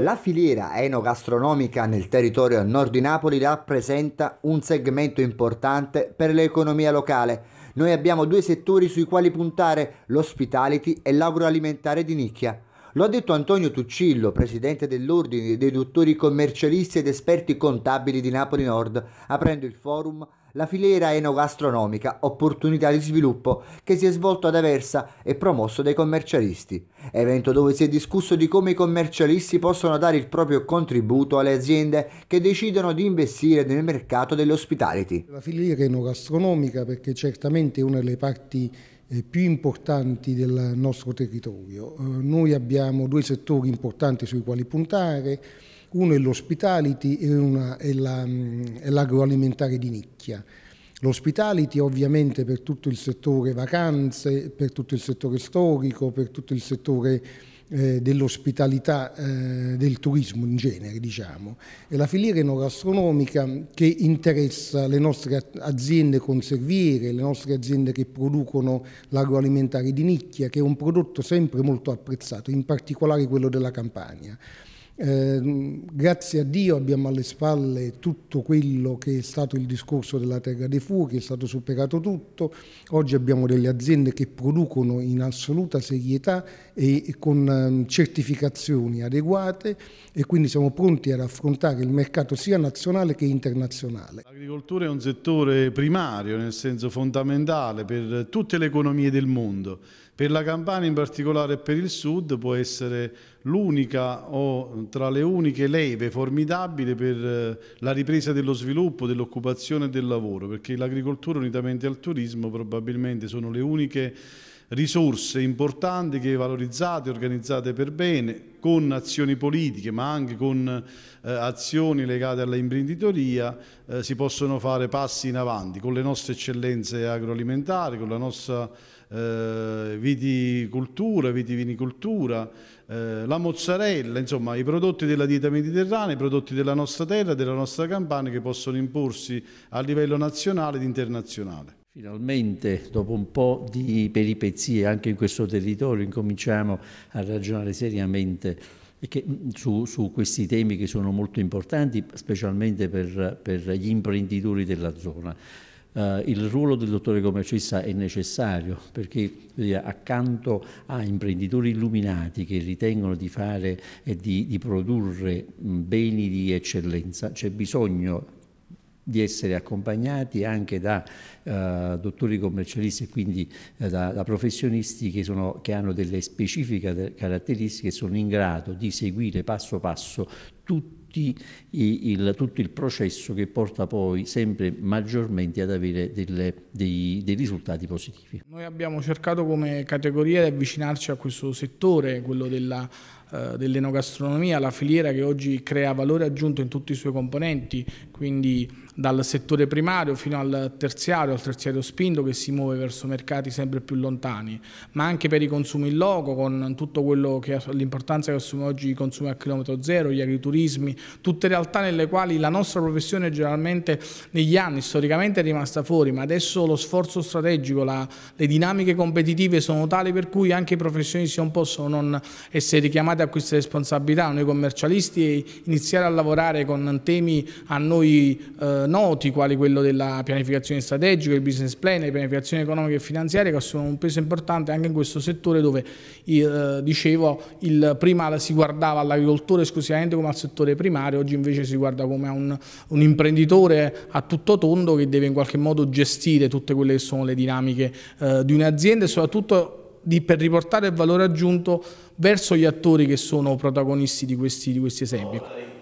La filiera enogastronomica nel territorio nord di Napoli rappresenta un segmento importante per l'economia locale. Noi abbiamo due settori sui quali puntare, l'hospitality e l'agroalimentare di nicchia. Lo ha detto Antonio Tuccillo, presidente dell'Ordine dei dottori commercialisti ed esperti contabili di Napoli Nord, aprendo il forum La filiera enogastronomica, opportunità di sviluppo che si è svolto ad Aversa e promosso dai commercialisti. Evento dove si è discusso di come i commercialisti possono dare il proprio contributo alle aziende che decidono di investire nel mercato dell'ospitality. La filiera enogastronomica perché certamente è una delle parti eh, più importanti del nostro territorio. Eh, noi abbiamo due settori importanti sui quali puntare, uno è l'ospitality e mm, l'agroalimentare la, di nicchia. L'ospitality ovviamente per tutto il settore vacanze, per tutto il settore storico, per tutto il settore eh, dell'ospitalità eh, del turismo in genere, diciamo. È la filiera enogastronomica che interessa le nostre aziende conserviere, le nostre aziende che producono l'agroalimentare di nicchia, che è un prodotto sempre molto apprezzato, in particolare quello della Campania. Ehm, grazie a Dio abbiamo alle spalle tutto quello che è stato il discorso della terra dei fuochi, è stato superato tutto, oggi abbiamo delle aziende che producono in assoluta serietà e, con ehm, certificazioni adeguate e quindi siamo pronti ad affrontare il mercato sia nazionale che internazionale. L'agricoltura è un settore primario nel senso fondamentale per tutte le economie del mondo, per la Campania in particolare per il Sud può essere l'unica o tra le uniche leve formidabili per eh, la ripresa dello sviluppo, dell'occupazione e del lavoro, perché l'agricoltura unitamente al turismo probabilmente sono le uniche risorse importanti che valorizzate, organizzate per bene, con azioni politiche ma anche con eh, azioni legate all'imprenditoria eh, si possono fare passi in avanti con le nostre eccellenze agroalimentari, con la nostra eh, viticoltura, vitivinicoltura, eh, la mozzarella, insomma i prodotti della dieta mediterranea, i prodotti della nostra terra, della nostra campagna che possono imporsi a livello nazionale ed internazionale. Finalmente, dopo un po' di peripezie anche in questo territorio, incominciamo a ragionare seriamente mm, su, su questi temi che sono molto importanti, specialmente per, per gli imprenditori della zona. Uh, il ruolo del dottore commercista è necessario perché eh, accanto a imprenditori illuminati che ritengono di fare e di, di produrre mh, mm, beni di eccellenza c'è bisogno di essere accompagnati anche da eh, dottori commercialisti e quindi eh, da, da, professionisti che, sono, che, hanno delle specifiche caratteristiche e sono in grado di seguire passo passo tutti tutti il, tutto il processo che porta poi sempre maggiormente ad avere delle, dei, dei, risultati positivi. Noi abbiamo cercato come categoria di avvicinarci a questo settore, quello eh, dell'enogastronomia, la filiera che oggi crea valore aggiunto in tutti i suoi componenti, quindi dal settore primario fino al terziario, al terziario spinto che si muove verso mercati sempre più lontani, ma anche per i consumi in loco con tutto quello che l'importanza che assume oggi i consumi a chilometro zero, gli agriturismi, tutte realtà nelle quali la nostra professione generalmente negli anni storicamente è rimasta fuori, ma adesso lo sforzo strategico, la, le dinamiche competitive sono tali per cui anche i professionisti non possono non essere richiamati a queste responsabilità, noi commercialisti e iniziare a lavorare con temi a noi eh, noti, quali quello della pianificazione strategica, il business plan, la pianificazione economica e finanziaria, che sono un peso importante anche in questo settore dove, eh, dicevo, il, prima si guardava all'agricoltore esclusivamente come al settore primario, primario, oggi invece si guarda come a un, un imprenditore a tutto tondo che deve in qualche modo gestire tutte quelle che sono le dinamiche eh, di un'azienda e soprattutto di, per riportare il valore aggiunto verso gli attori che sono protagonisti di questi, di questi esempi.